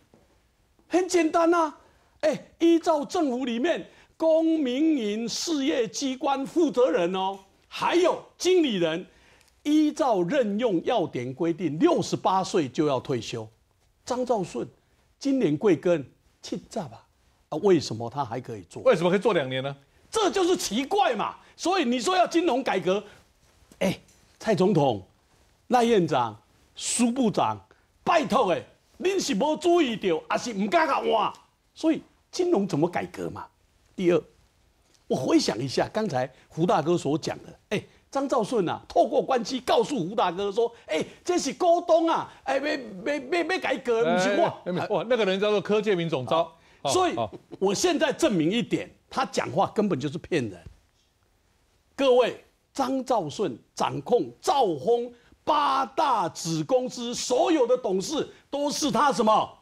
很简单呐，哎，依照政府里面公民营事业机关负责人哦，还有经理人，依照任用要点规定，六十八岁就要退休。张兆顺今年贵庚？欠债吧？啊，为什么他还可以做？为什么可以做两年呢？这就是奇怪嘛。所以你说要金融改革，哎，蔡总统、赖院长、苏部长，拜托哎，您是无注意到，还是唔敢讲话？所以金融怎么改革嘛？第二，我回想一下刚才胡大哥所讲的，哎，张兆顺啊，透过关机告诉胡大哥说，哎，这是高东啊，哎，没没没没改革，不是我，我那个人叫做柯建明总招，所以我现在证明一点，他讲话根本就是骗人。各位，张兆顺掌控兆丰八大子公司，所有的董事都是他什么？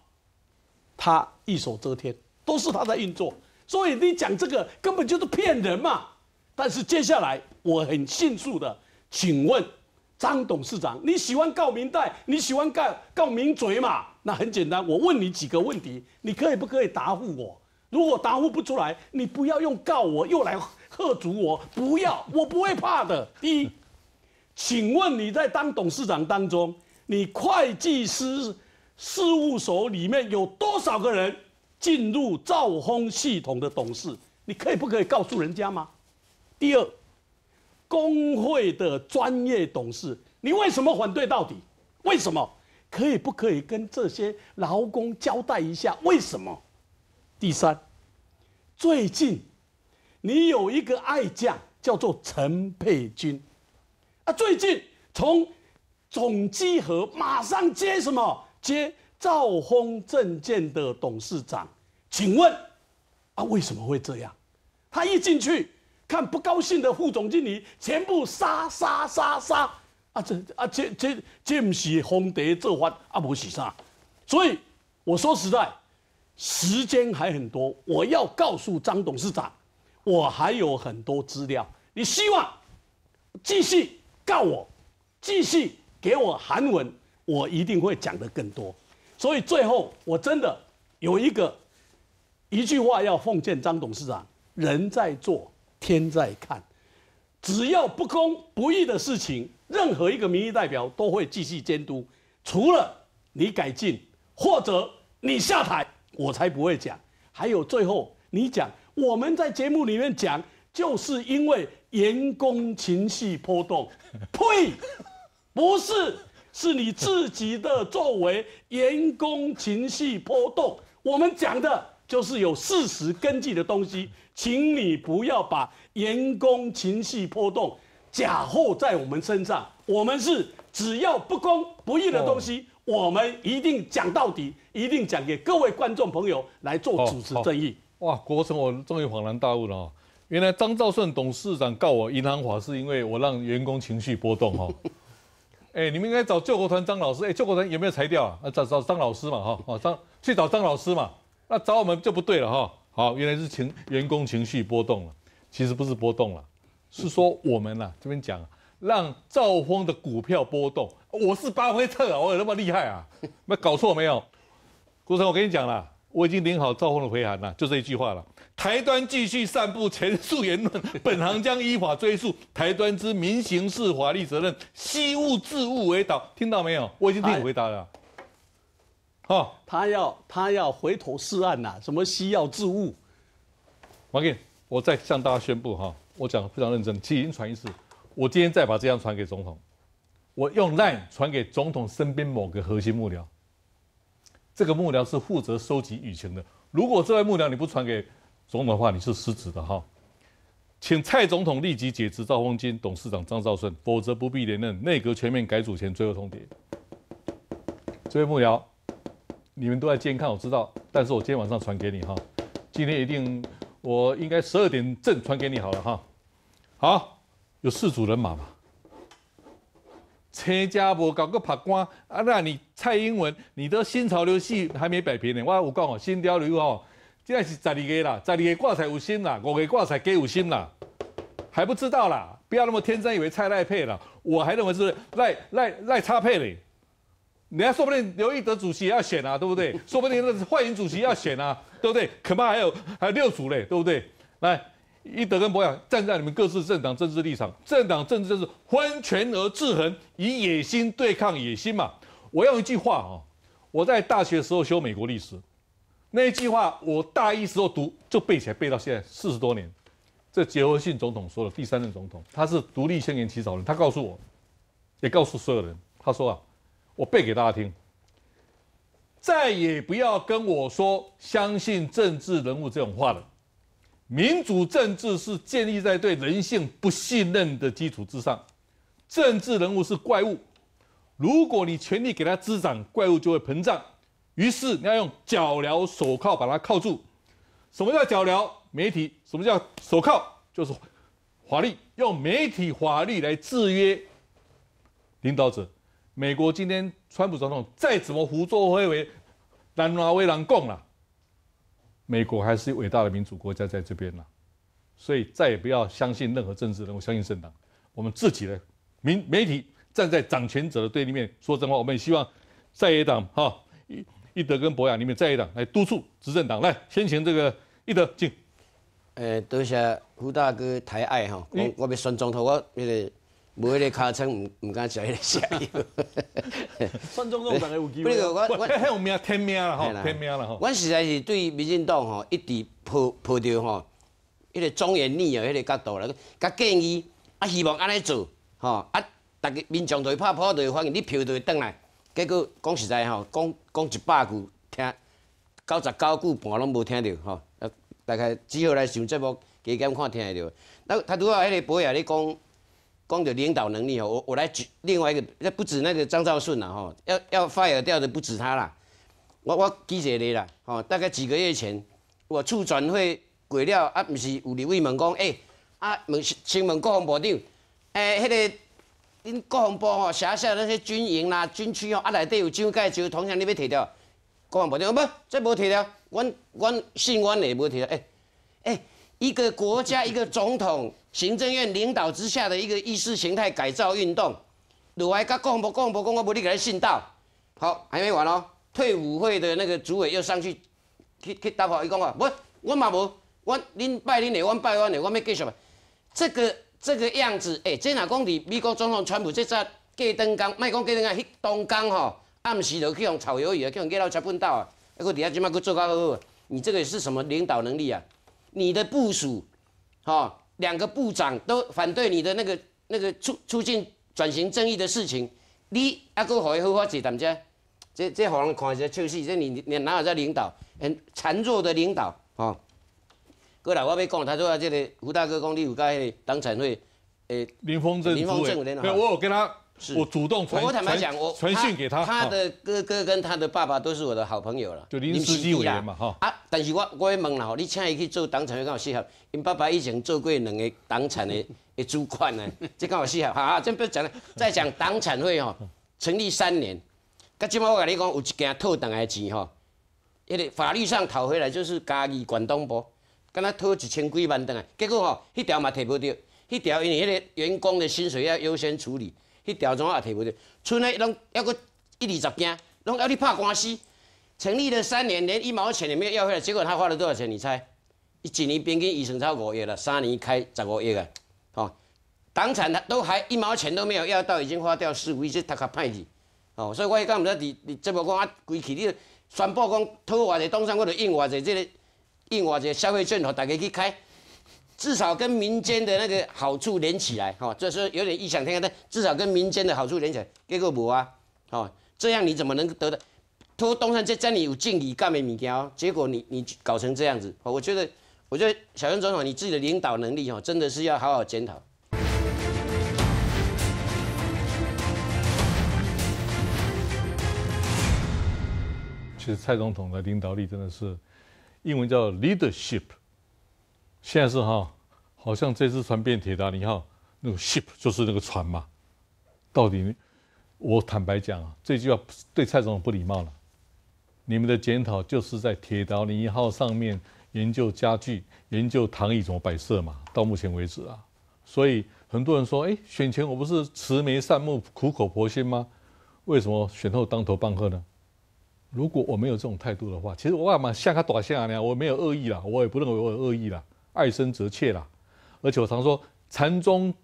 他一手遮天，都是他在运作。所以你讲这个根本就是骗人嘛！但是接下来我很迅速的，请问张董事长，你喜欢告明代？你喜欢告告明嘴嘛？那很简单，我问你几个问题，你可以不可以答复我？如果答复不出来，你不要用告我又来。喝足我，不要，我不会怕的。第一，请问你在当董事长当中，你会计师事务所里面有多少个人进入兆丰系统的董事？你可以不可以告诉人家吗？第二，工会的专业董事，你为什么反对到底？为什么可以不可以跟这些劳工交代一下？为什么？第三，最近。你有一个爱将叫做陈佩君，啊，最近从总稽核马上接什么接兆丰证券的董事长，请问啊，为什么会这样？他一进去看不高兴的副总经理，全部杀杀杀杀啊！这啊这这这不是皇蝶做法啊，不是啥？所以我说实在，时间还很多，我要告诉张董事长。我还有很多资料，你希望继续告我，继续给我韩文，我一定会讲的更多。所以最后我真的有一个一句话要奉劝张董事长：人在做，天在看。只要不公不义的事情，任何一个民意代表都会继续监督。除了你改进或者你下台，我才不会讲。还有最后，你讲。我们在节目里面讲，就是因为员工情绪波动。(laughs) 呸，不是，是你自己的作为员工情绪波动。我们讲的就是有事实根据的东西，请你不要把员工情绪波动假货在我们身上。我们是只要不公不义的东西，我们一定讲到底，一定讲给各位观众朋友来做主持正义。哇，国成，我终于恍然大悟了哦，原来张兆顺董事长告我银行法，是因为我让员工情绪波动哈。(laughs) 哎，你们应该找救国团张老师，哎，救国团有没有裁掉啊？啊找找张老师嘛哈，哦张去找张老师嘛，那找我们就不对了哈。好，原来是情员工情绪波动了，其实不是波动了，是说我们呐这边讲让兆丰的股票波动，我是巴菲特啊，我有那么厉害啊？那搞错没有？国成，我跟你讲了。我已经领好赵峰的回函了，就这一句话了。台端继续散布前述言论，本行将依法追诉台端之民刑事法律责任。惜物治物为导，听到没有？我已经替你回答了。哦，他要他要回头是岸呐，什么西药治物？王健，我再向大家宣布哈，我讲非常认真，起经传一次，我今天再把这张传给总统，我用 LINE 传给总统身边某个核心幕僚。这个幕僚是负责收集舆情的，如果这位幕僚你不传给总统的话，你是失职的哈。请蔡总统立即解职赵荣金董事长张兆顺，否则不必连任。内阁全面改组前最后通牒。这位幕僚，你们都在监看，我知道，但是我今天晚上传给你哈，今天一定我应该十二点正传给你好了哈。好，有四组人马嘛。车家无搞个拍官啊？那你蔡英文你的新潮流系还没摆平呢。我有讲哦，新潮流哦，这在是十二个啦，十二个挂彩有新啦，五个挂彩皆有新啦，还不知道啦。不要那么天真，以为蔡赖配啦，我还认为是赖赖赖差配嘞？人家说不定刘益德主席要选啊，对不对？说不定那是幻迎主席要选啊，对不对？恐怕还有还有六组嘞，对不对？来。一德跟博雅站在你们各自政党政治立场，政党政治就是分权而制衡，以野心对抗野心嘛。我用一句话啊，我在大学时候修美国历史，那一句话我大一时候读就背起来，背到现在四十多年。这杰佛逊总统说的，第三任总统，他是独立宣言起草人，他告诉我，也告诉所有人，他说啊，我背给大家听，再也不要跟我说相信政治人物这种话了。民主政治是建立在对人性不信任的基础之上，政治人物是怪物，如果你全力给他滋长，怪物就会膨胀，于是你要用脚镣手铐把他铐住。什么叫脚镣？媒体。什么叫手铐？就是法律，用媒体法律来制约领导者。美国今天川普总统再怎么胡作非为，南华威人共了。美国还是伟大的民主国家在这边了，所以再也不要相信任何政治人物，相信政党。我们自己呢，民媒体站在掌权者的对立面，说真话。我们也希望在野党哈，一德跟博雅里面在野党来督促执政党来。先请这个一德进。诶，多谢胡大哥抬爱哈，我我们孙总统我那个。无迄个考生，毋毋敢食迄个泻药。哈 (laughs) 有机会。不个，(laughs) 我我有命，天命了吼，天命了吼。阮实在是对民进党吼，一直抱抱着吼，迄个庄严逆耳迄个角度来，甲建议啊，希望安尼做吼啊。逐个民众会拍破会发现你票会倒来，结果讲实在吼，讲讲一百句，听九十九句半拢无听着吼。啊，大概只好来上节目加减看听会着。那他拄仔迄个播也咧讲。光的领导能力哦，我我来举另外一个，那不止那个张兆顺啦吼，要要 fire 掉的不止他啦。我我记者你啦，吼，大概几个月前，我处全会过了，啊，不是有两位问讲，哎，啊，问请问国防部长，哎，迄个，恁国防部吼辖下那些军营啦、军区吼，啊，内底有怎介招，同样你要提掉，国防部长，不，这无提掉，阮阮姓阮的也无提掉，哎，哎，一个国家一个总统。行政院领导之下的一个意识形态改造运动，你还甲讲不讲不讲不，你给他信到好还没完哦。退伍会的那个主委又上去去去打跑伊讲啊，不，我嘛无我恁拜恁的，我拜我的，我要继续嘛？这个这个样子，哎，这哪讲？伫美国总统川普这只过灯光，卖讲过灯光，迄冬光吼，暗时就去用鱿鱼啊，去用鸡到七分刀啊，还个底下即麻搁做较好。糊。你这个是什么领导能力啊？你的部署，吼。两个部长都反对你的那个那个促促进转型正义的事情，你阿哥还会发火，怎子这这好让看一个丑事，这你你哪有这领导，很孱弱的领导哦。过来，我要讲，他说这个胡大哥讲，你有甲迄个党产会，诶，林峰镇，林峰镇，我跟他。我主动，我坦白讲，我传讯给他，他的哥哥跟他的爸爸都是我的好朋友了。就零四一五年嘛，哈啊，但是我，我也问了你请伊去做党产会刚好适合。因爸爸以前做过两个党产的的主管呢，(laughs) 这刚好适合。啊，真不要讲了，再讲党产会吼，成立三年，噶今马我甲你讲有一件套，等的钱吼，迄个法律上讨回来就是嘉义广东博，敢那套一千几万等啊，结果吼，迄条嘛摕不到，迄条因为迄个员工的薪水要优先处理。你调怎也提不着，村内拢还有一二十件，拢还要去拍官司。成立了三年，连一毛钱也没有要回来。结果他花了多少钱？你猜？一几年边境一审才五亿了，三年开十五个月哦，党产他都还一毛钱都没有要到，已经花掉四五亿，他太歹了，哦，所以我迄个唔知，二二节目讲啊，规气你宣布讲讨偌者，当然我就印偌者，这个印偌者消费券，互大家去开。至少跟民间的那个好处连起来，哈，这是有点异想天开但至少跟民间的好处连起来，给个补啊，哈，这样你怎么能得的？拖东山这这你有敬礼干没米条，结果你你搞成这样子，哦、我觉得，我觉得小英总统你自己的领导能力，哈，真的是要好好检讨。其实蔡总统的领导力真的是，英文叫 leadership。现在是哈，好像这只船变铁达尼号那个 ship 就是那个船嘛。到底我坦白讲啊，这句话对蔡总不礼貌了。你们的检讨就是在铁达尼号上面研究家具、研究躺椅怎么摆设嘛。到目前为止啊，所以很多人说，哎，选前我不是慈眉善目、苦口婆心吗？为什么选后当头棒喝呢？如果我没有这种态度的话，其实我干嘛像个短信啊？你讲我没有恶意啦，我也不认为我有恶意啦。爱生则切啦，而且我常说禅宗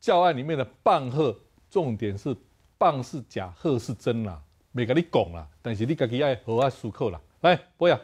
教案里面的棒喝，重点是棒是假，喝是真啦，没跟你讲啦，但是你自己爱喝啊，舒服啦，来，博雅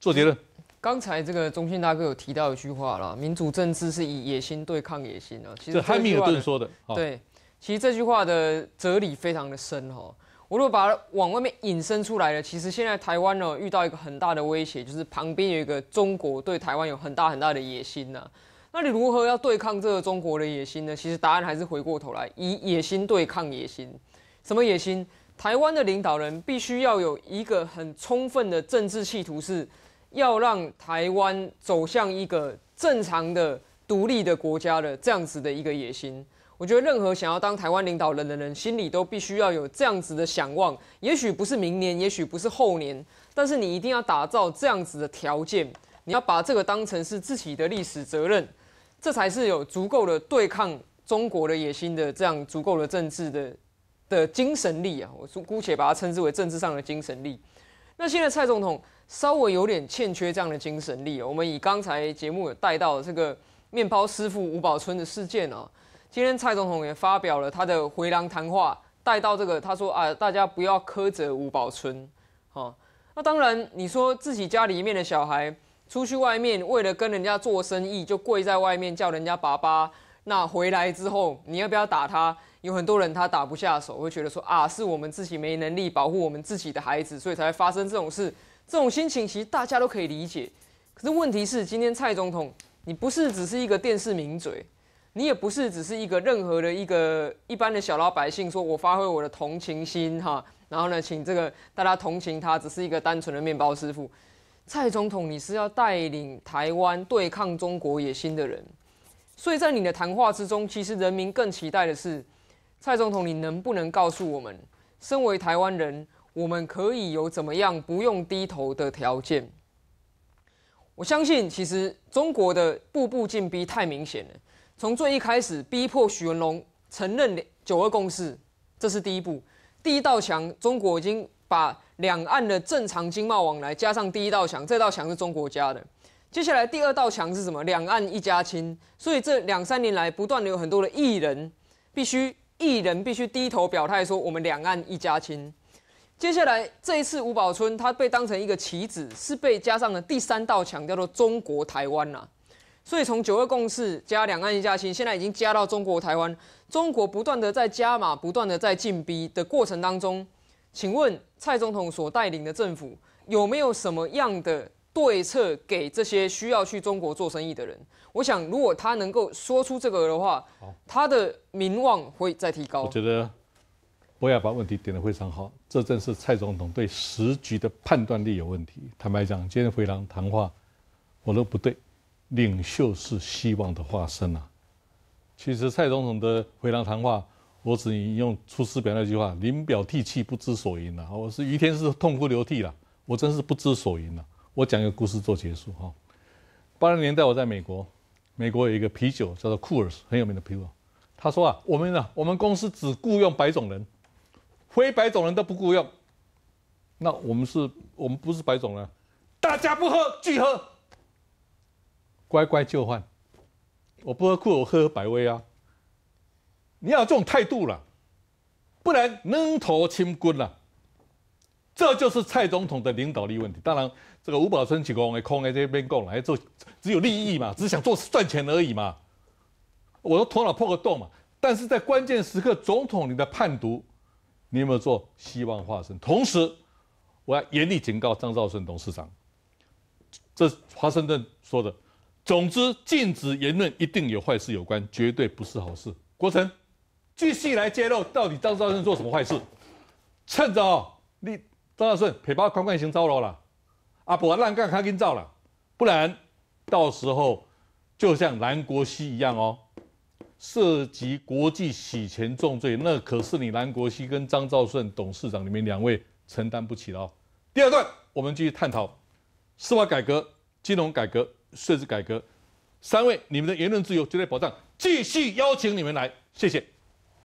做结论。刚才这个中信大哥有提到一句话啦，民主政治是以野心对抗野心啊，其实汉密尔顿说的，对，其实这句话的哲理非常的深哦。我如果把它往外面引申出来了，其实现在台湾呢遇到一个很大的威胁，就是旁边有一个中国对台湾有很大很大的野心呐。那你如何要对抗这个中国的野心呢？其实答案还是回过头来以野心对抗野心。什么野心？台湾的领导人必须要有一个很充分的政治企图，是要让台湾走向一个正常的独立的国家的这样子的一个野心。我觉得任何想要当台湾领导人的人，心里都必须要有这样子的想望。也许不是明年，也许不是后年，但是你一定要打造这样子的条件。你要把这个当成是自己的历史责任，这才是有足够的对抗中国的野心的这样足够的政治的的精神力啊！我姑姑且把它称之为政治上的精神力。那现在蔡总统稍微有点欠缺这样的精神力。我们以刚才节目有带到这个面包师傅吴宝春的事件啊。今天蔡总统也发表了他的回廊谈话，带到这个他说啊，大家不要苛责吴宝春，哈，那当然你说自己家里面的小孩出去外面为了跟人家做生意就跪在外面叫人家爸爸，那回来之后你要不要打他？有很多人他打不下手，会觉得说啊是我们自己没能力保护我们自己的孩子，所以才会发生这种事，这种心情其实大家都可以理解。可是问题是今天蔡总统，你不是只是一个电视名嘴。你也不是只是一个任何的一个一般的小老百姓，说我发挥我的同情心哈，然后呢，请这个大家同情他，只是一个单纯的面包师傅。蔡总统，你是要带领台湾对抗中国野心的人，所以在你的谈话之中，其实人民更期待的是，蔡总统，你能不能告诉我们，身为台湾人，我们可以有怎么样不用低头的条件？我相信，其实中国的步步进逼太明显了。从最一开始，逼迫许文龙承认九二共识，这是第一步，第一道墙。中国已经把两岸的正常经贸往来加上第一道墙，这道墙是中国家的。接下来，第二道墙是什么？两岸一家亲。所以这两三年来，不断的有很多的艺人，必须艺人必须低头表态说我们两岸一家亲。接下来，这一次吴宝春他被当成一个棋子，是被加上了第三道墙，叫做中国台湾呐。所以从九二共识加两岸一家亲，现在已经加到中国台湾，中国不断的在加码，不断的在进逼的过程当中，请问蔡总统所带领的政府有没有什么样的对策给这些需要去中国做生意的人？我想，如果他能够说出这个的话，他的名望会再提高。我觉得，博雅把问题点得非常好，这正是蔡总统对时局的判断力有问题。坦白讲，今天回廊谈话，我都不对。领袖是希望的化身啊！其实蔡总统的回廊谈话，我只引用出师表那句话：“临表涕泣，不知所云”啊！”我是于天是痛哭流涕了，我真是不知所云了。我讲一个故事做结束哈。八零年代我在美国，美国有一个啤酒叫做库尔，很有名的啤酒。他说啊，我们呢，我们公司只雇佣白种人，非白种人都不雇佣。那我们是，我们不是白种人，大家不喝，拒喝。乖乖就范，我不喝酷，我喝百威啊！你要这种态度了，不然愣头青棍了。这就是蔡总统的领导力问题。当然，这个吴宝春提供的空在这边供来做，只有利益嘛，只想做赚钱而已嘛。我的头脑破个洞嘛。但是在关键时刻，总统你的判读，你有没有做希望化身？同时，我要严厉警告张兆顺董事长，这华盛顿说的。总之，禁止言论一定有坏事有关，绝对不是好事。国成，继续来揭露到底张兆顺做什么坏事。趁着哦，你张兆顺陪包宽宽刑遭牢了，阿伯乱干他给造遭了，不然到时候就像蓝国熙一样哦，涉及国际洗钱重罪，那可是你蓝国熙跟张兆顺董事长里面两位承担不起了。第二段我们继续探讨司法改革、金融改革。设置改革，三位，你们的言论自由绝对保障，继续邀请你们来，谢谢。